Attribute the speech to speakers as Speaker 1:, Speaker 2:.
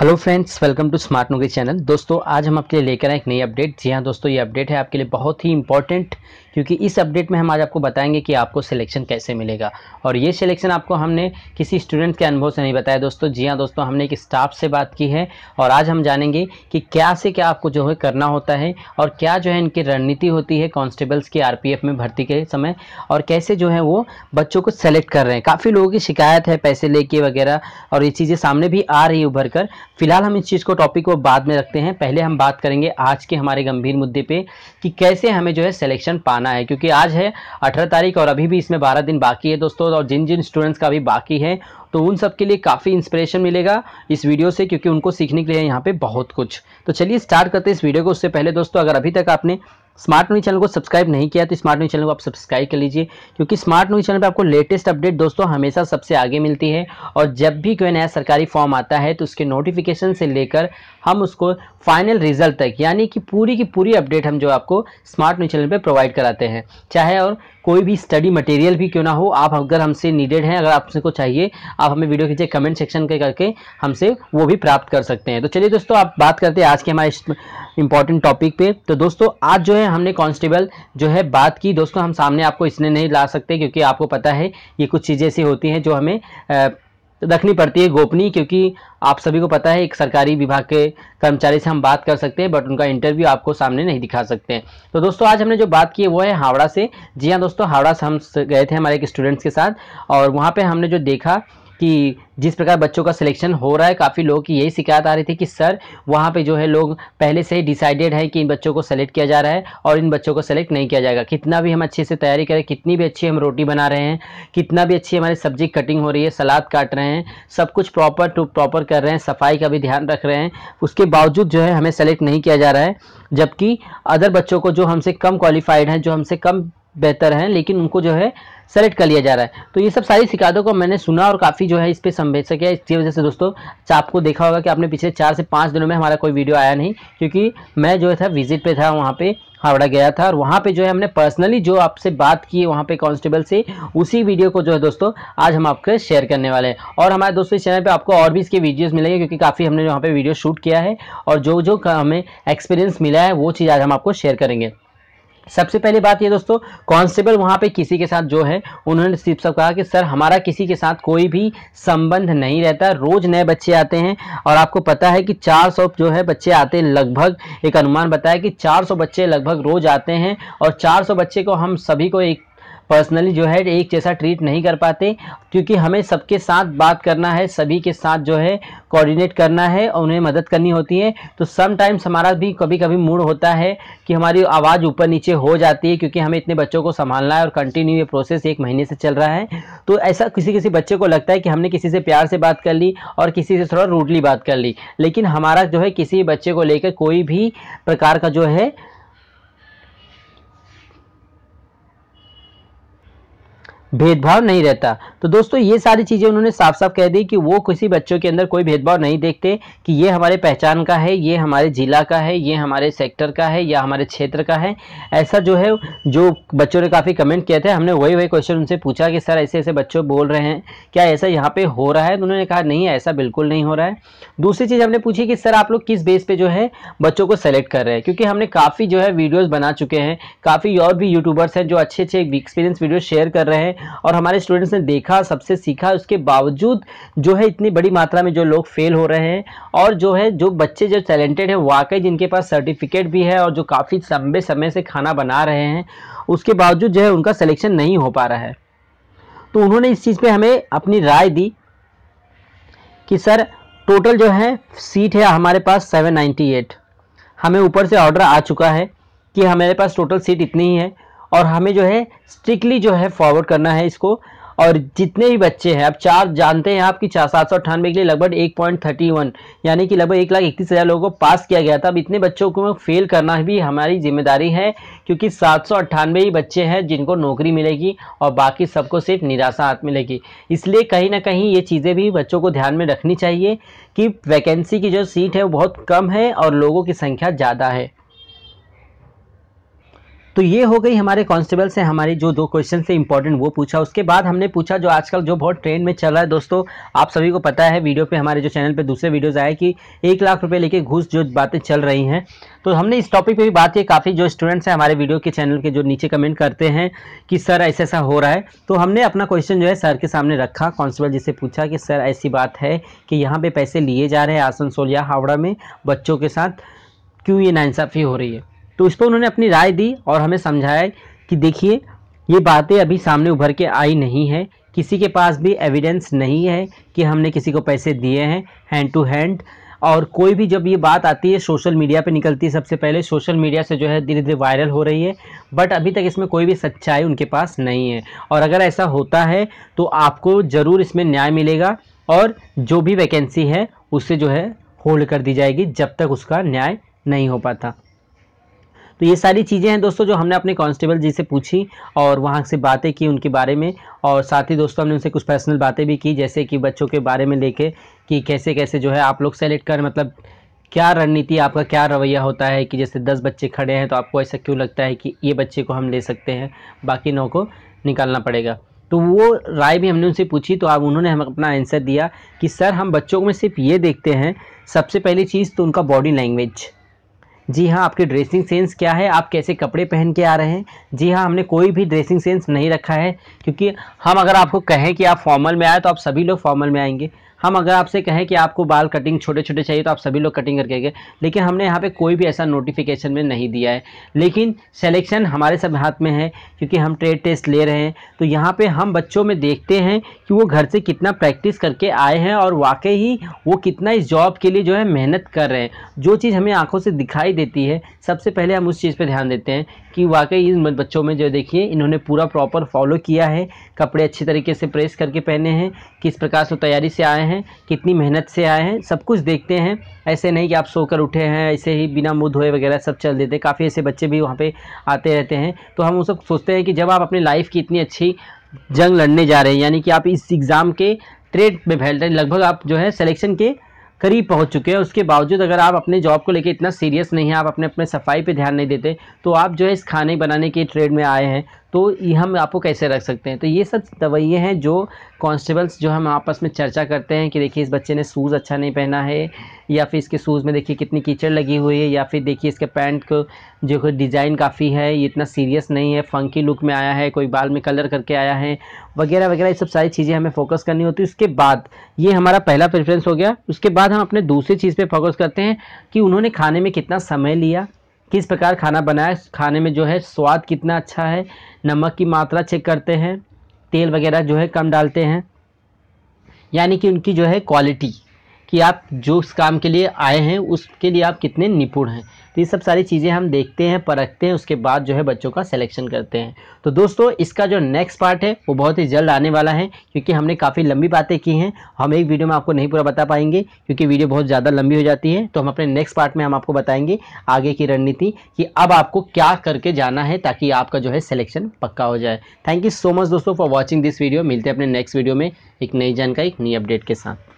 Speaker 1: hello friends welcome to smart नोगी channel दोस्तों आज हम आपके लिए लेकर आए एक नई अपडेट जी हाँ दोस्तों ये अपडेट है आपके लिए बहुत ही इंपॉर्टेंट क्योंकि इस अपडेट में हम आज आपको बताएंगे कि आपको सिलेक्शन कैसे मिलेगा और ये सिलेक्शन आपको हमने किसी स्टूडेंट के अनुभव से नहीं बताया दोस्तों जी हाँ दोस्तों हमने एक स्टाफ से बात की है और आज हम जानेंगे कि क्या से क्या आपको जो है करना होता है और क्या जो है इनकी रणनीति होती है कॉन्स्टेबल्स की आर में भर्ती के समय और कैसे जो है वो बच्चों को सेलेक्ट कर रहे हैं काफ़ी लोगों की शिकायत है पैसे लेके वगैरह और ये चीज़ें सामने भी आ रही उभर कर फिलहाल हम इस चीज़ को टॉपिक को बाद में रखते हैं पहले हम बात करेंगे आज के हमारे गंभीर मुद्दे पे कि कैसे हमें जो है सिलेक्शन पाना है क्योंकि आज है अठारह तारीख और अभी भी इसमें बारह दिन बाकी है दोस्तों और जिन जिन स्टूडेंट्स का अभी बाकी है तो उन सब के लिए काफ़ी इंस्पिरेशन मिलेगा इस वीडियो से क्योंकि उनको सीखने के लिए यहाँ पे बहुत कुछ तो चलिए स्टार्ट करते हैं इस वीडियो को उससे पहले दोस्तों अगर अभी तक आपने स्मार्ट न्यूज चैनल को सब्सक्राइब नहीं किया तो स्मार्ट न्यूज चैनल को आप सब्सक्राइब कर लीजिए क्योंकि स्मार्ट न्यूज चैनल पर आपको लेटेस्ट अपडेट दोस्तों हमेशा सबसे आगे मिलती है और जब भी कोई नया सरकारी फॉर्म आता है तो उसके नोटिफिकेशन से लेकर हम उसको फाइनल रिजल्ट तक यानी कि पूरी की पूरी अपडेट हम जो आपको स्मार्ट न्यूज चैनल पर प्रोवाइड कराते हैं चाहे और कोई भी स्टडी मटेरियल भी क्यों ना हो आप अगर हमसे नीडेड हैं अगर आपसे को चाहिए आप हमें वीडियो खींचे कमेंट सेक्शन के करके हमसे वो भी प्राप्त कर सकते हैं तो चलिए दोस्तों आप बात करते हैं आज के हमारे इंपॉर्टेंट टॉपिक पे तो दोस्तों आज जो है हमने कांस्टेबल जो है बात की दोस्तों हम सामने आपको इसलिए नहीं ला सकते क्योंकि आपको पता है ये कुछ चीज़ें ऐसी होती हैं जो हमें आ, रखनी पड़ती है गोपनीय क्योंकि आप सभी को पता है एक सरकारी विभाग के कर्मचारी से हम बात कर सकते हैं बट उनका इंटरव्यू आपको सामने नहीं दिखा सकते हैं तो दोस्तों आज हमने जो बात की है वो है हावड़ा से जी हाँ दोस्तों हावड़ा से हम गए थे हमारे एक स्टूडेंट्स के साथ और वहाँ पर हमने जो देखा कि जिस प्रकार बच्चों का सिलेक्शन हो रहा है काफ़ी लोगों की यही शिकायत आ रही थी कि सर वहाँ पे जो है लोग पहले से ही डिसाइडेड है कि इन बच्चों को सेलेक्ट किया जा रहा है और इन बच्चों को सेलेक्ट नहीं किया जाएगा कितना भी हम अच्छे से तैयारी करें कितनी भी अच्छी हम रोटी बना रहे हैं कितना भी अच्छी हमारी सब्जी कटिंग हो रही है सलाद काट रहे हैं सब कुछ प्रॉपर टू प्रॉपर कर रहे हैं सफाई का भी ध्यान रख रहे हैं उसके बावजूद जो है हमें सेलेक्ट नहीं किया जा रहा है जबकि अदर बच्चों को जो हमसे कम क्वालिफाइड हैं जो हमसे कम बेहतर हैं लेकिन उनको जो है सेलेक्ट कर लिया जा रहा है तो ये सब सारी शिकायतों को मैंने सुना और काफ़ी जो है इस पर संवेदक है इसकी वजह से दोस्तों अच्छा, आपको देखा होगा कि आपने पिछले चार से पाँच दिनों में हमारा कोई वीडियो आया नहीं क्योंकि मैं जो था विजिट पे था वहाँ पे हावड़ा गया था और वहाँ पे जो है हमने पर्सनली जो आपसे बात की वहाँ पे कांस्टेबल से उसी वीडियो को जो है दोस्तों आज हम आपके शेयर करने वाले हैं और हमारे दोस्तों इस चैनल पे आपको और भी इसके वीडियोस मिलेंगे क्योंकि काफ़ी हमने वहाँ पे वीडियो शूट किया है और जो जो हमें एक्सपीरियंस मिला है वो चीज़ आज हम आपको शेयर करेंगे सबसे पहली बात ये दोस्तों कांस्टेबल वहाँ पे किसी के साथ जो है उन्होंने सिर्फ सब कहा कि सर हमारा किसी के साथ कोई भी संबंध नहीं रहता रोज़ नए बच्चे आते हैं और आपको पता है कि 400 जो है बच्चे आते हैं लगभग एक अनुमान बताया कि 400 बच्चे लगभग रोज़ आते हैं और 400 बच्चे को हम सभी को एक पर्सनली जो है एक जैसा ट्रीट नहीं कर पाते क्योंकि हमें सबके साथ बात करना है सभी के साथ जो है कोऑर्डिनेट करना है और उन्हें मदद करनी होती है तो समटाइम्स हमारा भी कभी कभी मूड होता है कि हमारी आवाज़ ऊपर नीचे हो जाती है क्योंकि हमें इतने बच्चों को संभालना है और कंटिन्यू ये प्रोसेस एक महीने से चल रहा है तो ऐसा किसी किसी बच्चे को लगता है कि हमने किसी से प्यार से बात कर ली और किसी से थोड़ा रूडली बात कर ली लेकिन हमारा जो है किसी बच्चे को लेकर कोई भी प्रकार का जो है भेदभाव नहीं रहता तो दोस्तों ये सारी चीज़ें उन्होंने साफ साफ कह दी कि वो किसी बच्चों के अंदर कोई भेदभाव नहीं देखते कि ये हमारे पहचान का है ये हमारे जिला का है ये हमारे सेक्टर का है या हमारे क्षेत्र का है ऐसा जो है जो बच्चों ने काफ़ी कमेंट किए थे हमने वही वही क्वेश्चन उनसे पूछा कि सर ऐसे ऐसे बच्चों बोल रहे हैं क्या ऐसा यहाँ पर हो रहा है तो उन्होंने कहा नहीं ऐसा बिल्कुल नहीं हो रहा है दूसरी चीज़ हमने पूछी कि सर आप लोग किस बेस पर जो है बच्चों को सेलेक्ट कर रहे हैं क्योंकि हमने काफ़ी जो है वीडियोज़ बना चुके हैं काफ़ी और भी यूट्यूबर्स हैं जो अच्छे अच्छे एक्सपीरियंस वीडियो शेयर कर रहे हैं और हमारे स्टूडेंट्स ने देखा सबसे सीखा उसके बावजूद जो है इतनी बड़ी मात्रा में जो लोग फेल हो रहे हैं और जो है जो बच्चे जो टैलेंटेड हैं वाकई जिनके पास सर्टिफिकेट भी है और जो काफ़ी लंबे समय से खाना बना रहे हैं उसके बावजूद जो है उनका सलेक्शन नहीं हो पा रहा है तो उन्होंने इस चीज़ पर हमें अपनी राय दी कि सर टोटल जो है सीट है हमारे पास 798 हमें ऊपर से ऑर्डर आ चुका है कि हमारे पास टोटल सीट इतनी ही है और हमें जो है स्ट्रिक्टली जो है फॉरवर्ड करना है इसको और जितने भी बच्चे हैं आप चार जानते हैं आपकी चार सात सौ अट्ठानवे के लिए लगभग एक पॉइंट थर्टी वन यानी कि लगभग एक लाख इकतीस हज़ार लोगों को पास किया गया था अब इतने बच्चों को फेल करना भी हमारी जिम्मेदारी है क्योंकि सात सौ अट्ठानवे ही बच्चे हैं जिनको नौकरी मिलेगी और बाकी सबको सिर्फ निराशा हाथ मिलेगी इसलिए कहीं ना कहीं ये चीज़ें भी बच्चों को ध्यान में रखनी चाहिए कि वैकेंसी की जो सीट है वो बहुत कम है और लोगों की संख्या ज़्यादा है तो ये हो गई हमारे कांस्टेबल से हमारे जो दो क्वेश्चन से इंपॉर्टेंट वो पूछा उसके बाद हमने पूछा जो आजकल जो बहुत ट्रेंड में चल रहा है दोस्तों आप सभी को पता है वीडियो पे हमारे जो चैनल पे दूसरे वीडियोस आए कि एक लाख रुपए लेके घूस जो बातें चल रही हैं तो हमने इस टॉपिक पे भी बात की काफ़ी जो स्टूडेंट्स हैं हमारे वीडियो के चैनल के जो नीचे कमेंट करते हैं कि सर ऐसा ऐसा हो रहा है तो हमने अपना क्वेश्चन जो है सर के सामने रखा कांस्टेबल जी से पूछा कि सर ऐसी बात है कि यहाँ पर पैसे लिए जा रहे हैं आसनसोल या हावड़ा में बच्चों के साथ क्यों ये नाइंसाफ़ी हो रही है तो इस पर उन्होंने अपनी राय दी और हमें समझाया कि देखिए ये बातें अभी सामने उभर के आई नहीं है किसी के पास भी एविडेंस नहीं है कि हमने किसी को पैसे दिए हैं हैंड टू हैंड और कोई भी जब ये बात आती है सोशल मीडिया पे निकलती है सबसे पहले सोशल मीडिया से जो है धीरे धीरे वायरल हो रही है बट अभी तक इसमें कोई भी सच्चाई उनके पास नहीं है और अगर ऐसा होता है तो आपको ज़रूर इसमें न्याय मिलेगा और जो भी वैकेंसी है उसे जो है होल्ड कर दी जाएगी जब तक उसका न्याय नहीं हो पाता तो ये सारी चीज़ें हैं दोस्तों जो हमने अपने कांस्टेबल जी से पूछी और वहाँ से बातें की उनके बारे में और साथ ही दोस्तों हमने उनसे कुछ पर्सनल बातें भी की जैसे कि बच्चों के बारे में लेके कि कैसे कैसे जो है आप लोग सेलेक्ट कर मतलब क्या रणनीति आपका क्या रवैया होता है कि जैसे दस बच्चे खड़े हैं तो आपको ऐसा क्यों लगता है कि ये बच्चे को हम ले सकते हैं बाकी नौ को निकालना पड़ेगा तो वो राय भी हमने उनसे पूछी तो आप उन्होंने हम अपना आंसर दिया कि सर हम बच्चों में सिर्फ ये देखते हैं सबसे पहली चीज़ तो उनका बॉडी लैंग्वेज जी हाँ आपके ड्रेसिंग सेंस क्या है आप कैसे कपड़े पहन के आ रहे हैं जी हाँ हमने कोई भी ड्रेसिंग सेंस नहीं रखा है क्योंकि हम अगर आपको कहें कि आप फॉर्मल में आए तो आप सभी लोग फॉर्मल में आएंगे हम अगर आपसे कहें कि आपको बाल कटिंग छोटे छोटे चाहिए तो आप सभी लोग कटिंग करके गए लेकिन हमने यहाँ पे कोई भी ऐसा नोटिफिकेशन में नहीं दिया है लेकिन सेलेक्शन हमारे सब हाथ में है क्योंकि हम ट्रेड टेस्ट ले रहे हैं तो यहाँ पे हम बच्चों में देखते हैं कि वो घर से कितना प्रैक्टिस करके आए हैं और वाकई ही वो कितना इस जॉब के लिए जो है मेहनत कर रहे हैं जो चीज़ हमें आँखों से दिखाई देती है सबसे पहले हम उस चीज़ पर ध्यान देते हैं कि वाकई इन बच्चों में जो देखिए इन्होंने पूरा प्रॉपर फॉलो किया है कपड़े अच्छे तरीके से प्रेस करके पहने हैं किस प्रकार से तैयारी से आए हैं कितनी मेहनत से आए हैं सब कुछ देखते हैं ऐसे नहीं कि आप सोकर उठे हैं ऐसे ही बिना मुँह धोए वगैरह सब चल देते काफ़ी ऐसे बच्चे भी वहाँ पर आते रहते हैं तो हम वो सब सोचते हैं कि जब आप अपनी लाइफ की इतनी अच्छी जंग लड़ने जा रहे हैं यानी कि आप इस एग्ज़ाम के ट्रेड में फैल रहे हैं लगभग आप जो है सिलेक्शन के करीब पहुंच चुके हैं उसके बावजूद अगर आप अपने जॉब को लेकर इतना सीरियस नहीं है आप अपने अपने सफाई पे ध्यान नहीं देते तो आप जो है इस खाने बनाने के ट्रेड में आए हैं तो ये हम आपको कैसे रख सकते हैं तो ये सब रवैये हैं जो कॉन्स्टेबल्स जो हम आपस में चर्चा करते हैं कि देखिए इस बच्चे ने शूज़ अच्छा नहीं पहना है या फिर इसके शूज़ में देखिए कितनी कीचड़ लगी हुई है या फिर देखिए इसके पैंट को जो कोई डिज़ाइन काफ़ी है ये इतना सीरियस नहीं है फंकी लुक में आया है कोई बाल में कलर करके आया है वगैरह वगैरह ये सब सारी चीज़ें हमें फोकस करनी होती है उसके बाद ये हमारा पहला प्रेफरेंस हो गया उसके बाद हम अपने दूसरी चीज़ पर फोकस करते हैं कि उन्होंने खाने में कितना समय लिया किस प्रकार खाना बनाया खाने में जो है स्वाद कितना अच्छा है नमक की मात्रा चेक करते हैं तेल वगैरह जो है कम डालते हैं यानी कि उनकी जो है क्वालिटी कि आप जो उस काम के लिए आए हैं उसके लिए आप कितने निपुण हैं तो ये सब सारी चीज़ें हम देखते हैं परखते हैं उसके बाद जो है बच्चों का सिलेक्शन करते हैं तो दोस्तों इसका जो नेक्स्ट पार्ट है वो बहुत ही जल्द आने वाला है क्योंकि हमने काफ़ी लंबी बातें की हैं हम एक वीडियो में आपको नहीं पूरा बता पाएंगे क्योंकि वीडियो बहुत ज़्यादा लंबी हो जाती है तो हम अपने नेक्स्ट पार्ट में हम आपको बताएंगे आगे की रणनीति कि अब आपको क्या करके जाना है ताकि आपका जो है सिलेक्शन पक्का हो जाए थैंक यू सो मच दोस्तों फॉर वॉचिंग दिस वीडियो मिलते हैं अपने नेक्स्ट वीडियो में एक नई जानकारी एक नई अपडेट के साथ